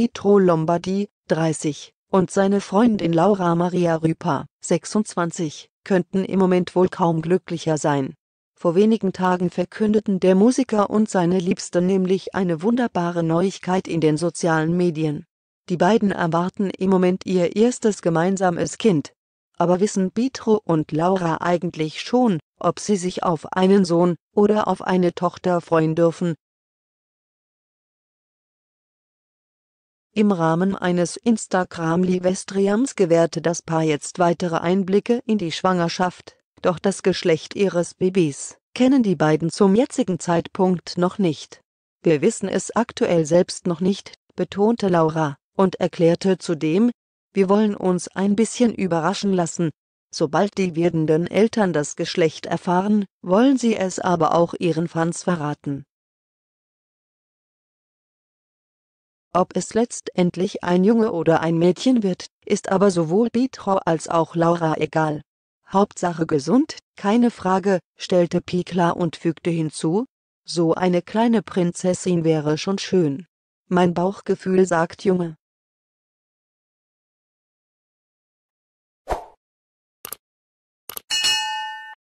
Pietro Lombardi, 30, und seine Freundin Laura Maria Rüpa, 26, könnten im Moment wohl kaum glücklicher sein. Vor wenigen Tagen verkündeten der Musiker und seine Liebste nämlich eine wunderbare Neuigkeit in den sozialen Medien. Die beiden erwarten im Moment ihr erstes gemeinsames Kind. Aber wissen Pietro und Laura eigentlich schon, ob sie sich auf einen Sohn oder auf eine Tochter freuen dürfen, Im Rahmen eines Instagram-Livestreams gewährte das Paar jetzt weitere Einblicke in die Schwangerschaft, doch das Geschlecht ihres Babys kennen die beiden zum jetzigen Zeitpunkt noch nicht. Wir wissen es aktuell selbst noch nicht, betonte Laura und erklärte zudem, wir wollen uns ein bisschen überraschen lassen. Sobald die werdenden Eltern das Geschlecht erfahren, wollen sie es aber auch ihren Fans verraten. Ob es letztendlich ein Junge oder ein Mädchen wird, ist aber sowohl Pietro als auch Laura egal. Hauptsache gesund, keine Frage, stellte Pikla und fügte hinzu, so eine kleine Prinzessin wäre schon schön. Mein Bauchgefühl sagt Junge.